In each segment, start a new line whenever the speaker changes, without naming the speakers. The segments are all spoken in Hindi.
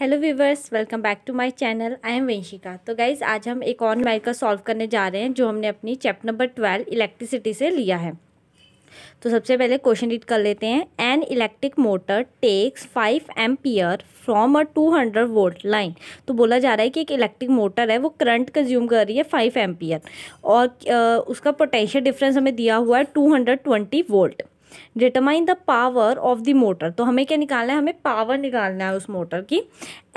hello viewers welcome back to my channel I am Vanshika तो गाइज आज हम एक और का सॉल्व करने जा रहे हैं जो हमने अपनी चैप्टर नंबर ट्वेल्व इलेक्ट्रिसिटी से लिया है तो सबसे पहले क्वेश्चन रीड कर लेते हैं an electric motor takes five ampere from a two hundred volt line तो बोला जा रहा है कि एक इलेक्ट्रिक मोटर है वो करंट कंज्यूम कर रही है फाइव एम्पियर और उसका पोटेंशियल डिफरेंस हमें दिया हुआ है two hundred twenty volt determine the power of the motor तो हमें क्या निकालना है हमें पावर निकालना है उस मोटर की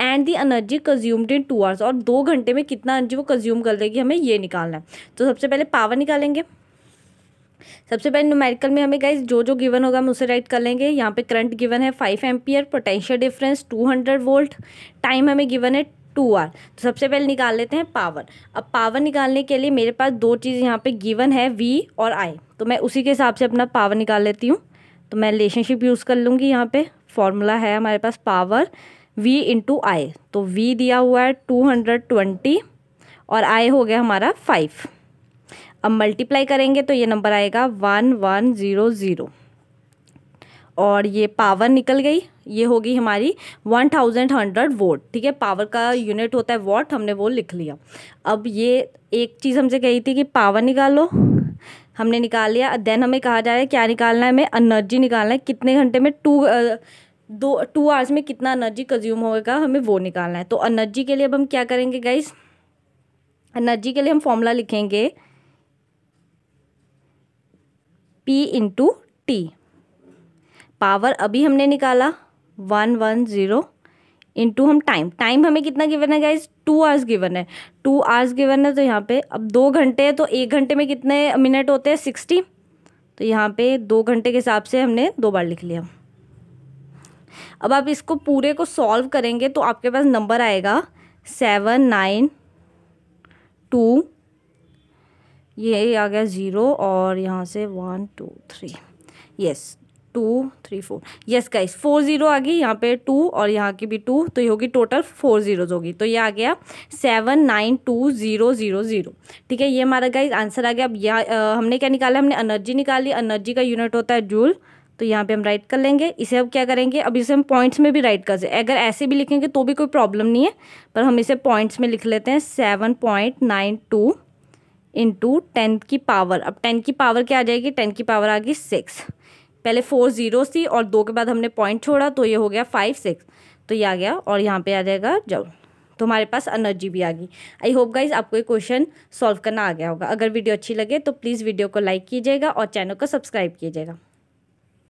and the energy consumed in two hours और दो घंटे में कितना एनर्जी वो कंज्यूम कर देगी हमें ये निकालना है तो सबसे पहले पावर निकालेंगे सबसे पहले न्यूमेरिकल में हमें गाइज जो जो गिवन होगा हम उसे राइट कर लेंगे यहाँ पे करंट गिवन है five ampere potential difference two hundred volt time हमें गिवन है टू आर तो सबसे पहले निकाल लेते हैं पावर अब पावर निकालने के लिए मेरे पास दो चीज़ यहाँ पे गिवन है वी और आई तो मैं उसी के हिसाब से अपना पावर निकाल लेती हूँ तो मैं रिलेशनशिप यूज़ कर लूँगी यहाँ पे फॉर्मूला है हमारे पास पावर वी इंटू आई तो वी दिया हुआ है टू हंड्रेड ट्वेंटी और आई हो गया हमारा फाइव अब मल्टीप्लाई करेंगे तो ये नंबर आएगा वन वन ज़ीरो ज़ीरो और ये पावर निकल गई ये होगी हमारी वन थाउजेंड हंड्रेड वोट ठीक है पावर का यूनिट होता है वोट हमने वो लिख लिया अब ये एक चीज़ हमसे कही थी कि पावर निकालो हमने निकाल लिया देन हमें कहा जा रहा है क्या निकालना है हमें एनर्जी निकालना है कितने घंटे में टू दो टू आवर्स में कितना एनर्जी कंज्यूम होगा हमें वो निकालना है तो एनर्जी के लिए अब हम क्या करेंगे गाइस एनर्जी के लिए हम फॉर्मूला लिखेंगे पी इंटू टी पावर अभी हमने निकाला one one zero in two हम टाइम टाइम हमें कितना गिवन है गाइज टू आवर्स गिवन है टू आवर्स गिवन है तो यहाँ पे अब दो घंटे है तो एक घंटे में कितने मिनट होते हैं सिक्सटी तो यहाँ पे दो घंटे के हिसाब से हमने दो बार लिख लिया अब आप इसको पूरे को सॉल्व करेंगे तो आपके पास नंबर आएगा सेवन नाइन टू ये आ गया ज़ीरो और यहाँ से one two three yes two three four yes guys four zero आ गई यहाँ पे टू और यहाँ की भी टू तो ये होगी टोटल फोर ज़ीरोज़ होगी तो ये आ गया seven nine two zero zero zero ठीक है ये हमारा गाइस आंसर आ गया अब यहाँ हमने क्या निकाला हमने एनर्जी निकाली एनर्जी का यूनिट होता है जूल तो यहाँ पे हम राइट कर लेंगे इसे अब क्या करेंगे अब इसे हम पॉइंट्स में भी राइट कर सकें अगर ऐसे भी लिखेंगे तो भी कोई प्रॉब्लम नहीं है पर हम इसे पॉइंट्स में लिख लेते हैं seven point nine two into ten की पावर अब टेन की पावर क्या आ जाएगी टेन की पावर आ गई सिक्स पहले फोर ज़ीरो थी और दो के बाद हमने पॉइंट छोड़ा तो ये हो गया फाइव सिक्स तो ये आ गया और यहाँ पे आ जाएगा जब तो हमारे पास एनर्जी भी आ गई आई होप गाइज आपको ये क्वेश्चन सॉल्व करना आ गया होगा अगर वीडियो अच्छी लगे तो प्लीज़ वीडियो को लाइक कीजिएगा और चैनल को सब्सक्राइब कीजिएगा